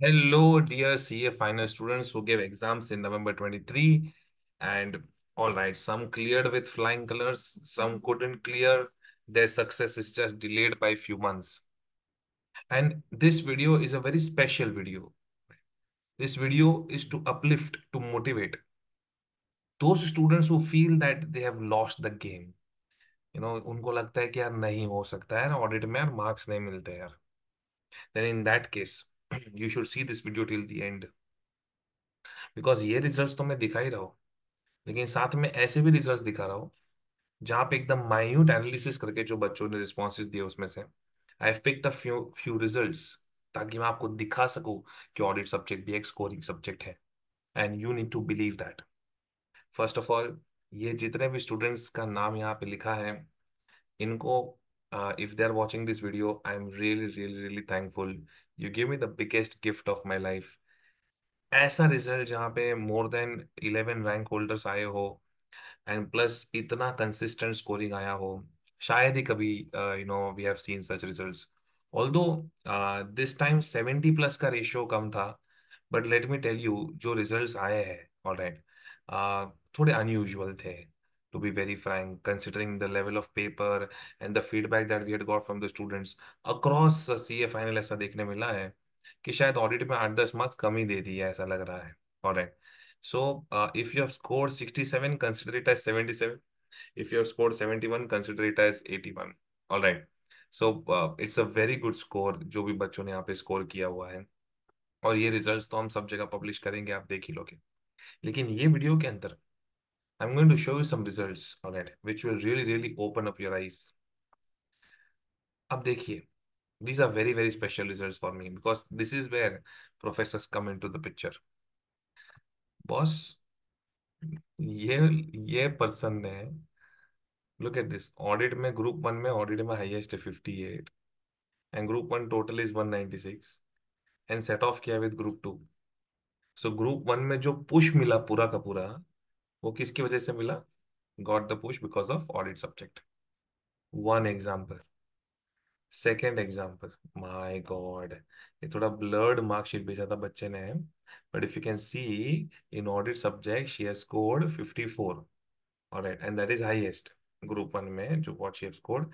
Hello, dear CA final students who gave exams in November 23. And all right, some cleared with flying colors, some couldn't clear. Their success is just delayed by a few months. And this video is a very special video. This video is to uplift, to motivate those students who feel that they have lost the game. You know, उनको लगता है कि यार नहीं हो सकता है audit में यार मार्क्स नहीं मिलते यार. Then in that case, you should see this video till the end because ये रिजल्ट्स तो मैं दिखा ही रहा हूँ लेकिन साथ में ऐसे भी रिजल्ट्स दिखा रहा हूँ जहाँ पे एकदम माइन्यूट एनालिसिस करके जो बच्चों ने रिस्पॉन्स दिए उसमें से I have picked a few few ताकि मैं आपको दिखा सकूँ कि ऑडिट सब्जेक्ट भी एक स्कोरिंग सब्जेक्ट है and you need to believe that first of all ये जितने भी स्टूडेंट्स का नाम यहाँ पे लिखा है इनको uh, if they're watching this video, I'm really, really, really thankful. You gave me the biggest gift of my life. ऐसा रिजल्ट जहाँ पे more than eleven rank holders आए हो एंड प्लस इतना कंसिस्टेंट स्कोरिंग आया हो शायद ही कभी you know we have seen such results although this time seventy plus का रेशियो कम था but let me tell you जो रिजल्ट्स आए हैं ऑलराइट right, uh, थोड़े अनयूजुअल थे to be very frank, considering the level of paper and the feedback that we had got from the students across C A final ऐसा देखने मिला है कि शायद ऑडिट में आठ दस मार्क्स कमी दे दी है ऐसा लग रहा है alright so if you have scored 67 consider it as 77 if you have scored 71 consider it as 81 all right so uh, it's a very good score जो भी बच्चों ने यहाँ पे score किया हुआ है और ये रिजल्ट्स तो हम सब जगह पब्लिश करेंगे आप देख ही लोगे लेकिन ये वीडियो के अंतर्गत I'm going to show you some results on it, which will really, really open up your eyes. Ab dekhiye, these are very, very special results for me because this is where professors come into the picture. Boss, ye, ye person ne, look at this audit में group one में audit में highest है 58 and group one total is 196 and set off किया with group two so, group one में jo push mila pura ka pura, वो किसकी वजह से मिला got the push because of audit subject one example second example my god ये थोड़ा blurred marksheet भेजा था बच्चे ने but if you can see in audit subject she एस has scored 54 alright and that is highest group one में जो what she scored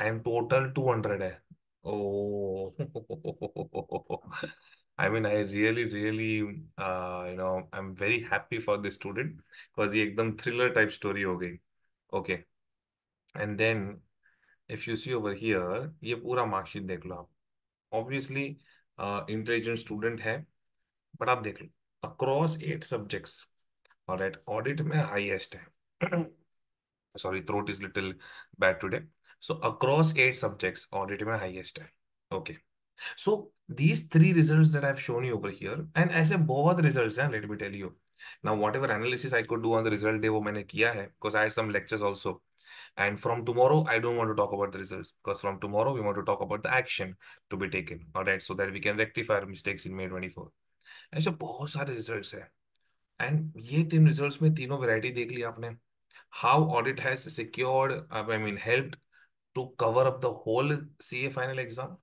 and total two hundred है oh oh. I mean I really really you know I am very happy for the student because ये एकदम thriller type story हो गई okay and then if you see over here ये पूरा marksheet देख लो आप ऑब्वियसली इंटेलिजेंट स्टूडेंट है बट आप देख लो अक्रॉस एट सब्जेक्ट्स और एट ऑडिट में हाइएस्ट है sorry throat is little bad today so across eight subjects audit में हाइएस्ट है okay okay. So these three results that I've shown you over here, and ऐसे बहुत results हैं, let me tell you. Now whatever analysis I could do on the result day वो मैंने किया है, because I had some lectures also. And from tomorrow, I don't want to talk about the results because from tomorrow, we want to talk about the action to be taken. All right. So that we can rectify our mistakes in May 24. ऐसे बहुत सारे results हैं. And ये तीन results में तीनों variety देख ली आपने. How audit has secured, I mean, helped to cover up the whole CA final exam.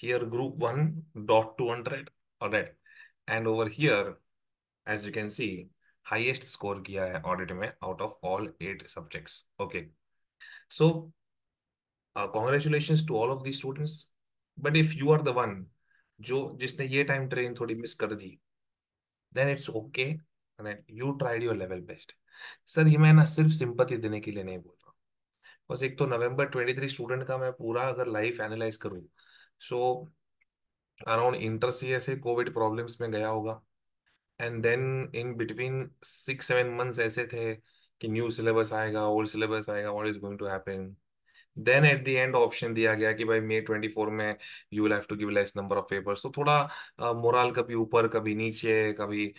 here group 1 dot 200 audit and over here as you can see highest score kiya hai audit mein out of all eight subjects okay so uh, congratulations to all of these students but if you are the one jo jisne ye time train thodi miss kar di then it's okay and you tried your level best sir ye main na sirf sympathy dene ke liye nahi bol raha हूँ बस एक तो नवंबर 23 student का मैं पूरा अगर life analyse करूँ around inter C ऐसे कोविड प्रॉब्लम्स में गया होगा and then in between six seven months ऐसे थे कि न्यू सिलेबस आएगा ओल्ड सिलेबस आएगा what is going to happen then at the end option दिया गया कि भाई मे ट्वेंटी फोर में you have to give less number of papers तो थोड़ा मोरल uh, कभी ऊपर कभी नीचे कभी uh,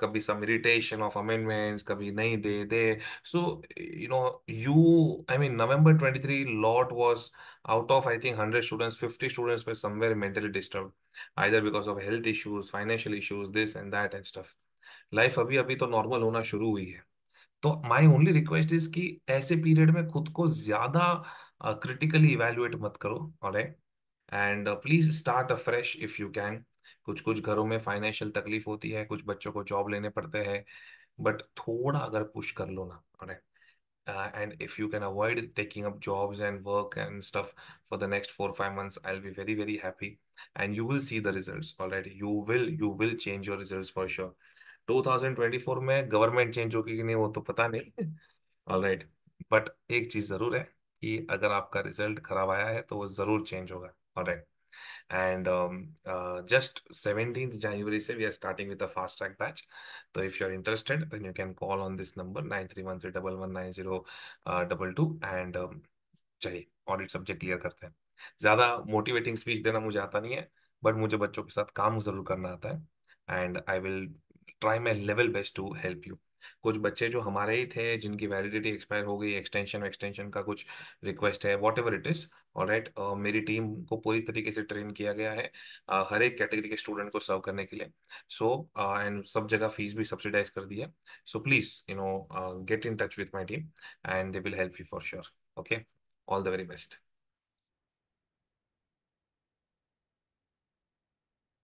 कभी सम इरिटेशन ऑफ अमेंडमेंट्स कभी नहीं दे दे so you know you I mean November twenty three lot was out of I think hundred students fifty students पे somewhere mentally disturb either because of health issues financial issues this and that and stuff life अभी अभी तो normal होना शुरू हुई है तो my only request is कि ऐसे पीरियड में खुद को ज्यादा क्रिटिकली इवैल्यूएट मत करो alright and please start afresh if you can कुछ कुछ घरों में फाइनेंशियल तकलीफ होती है कुछ बच्चों को जॉब लेने पड़ते हैं बट थोड़ा अगर पुश कर लो ना alright and if you can avoid taking up jobs and work and stuff for the next four five months I will be very very happy and you will see the results alright you will you will change your results for sure 2024 में government change होगी कि नहीं वो तो पता नहीं all right but एक चीज जरूर है कि अगर आपका रिजल्ट खराब आया है तो वो जरूर चेंज होगा राइट एंड जस्ट सेवेंटीन जनवरी से we are starting with fast track batch तो if you are interested then you can call on this number nine three one three double one nine zero double two and चलिए audit subject clear करते हैं ज्यादा motivating speech देना मुझे आता नहीं है बट मुझे बच्चों के साथ काम जरूर करना आता है and I will try my level best to help you कुछ बच्चे जो हमारे ही थे जिनकी वैलिडिटी एक्सपायर हो गई एक्सटेंशन एक्सटेंशन का कुछ रिक्वेस्ट है वॉट एवर इट इज और राइट मेरी टीम को पूरी तरीके से ट्रेन किया गया है uh, हर एक कैटेगरी के स्टूडेंट को सर्व करने के लिए सो एंड सब जगह फीस भी सब्सिडाइज कर दी है so please you know get in touch with my team and they will help you for sure okay all the very best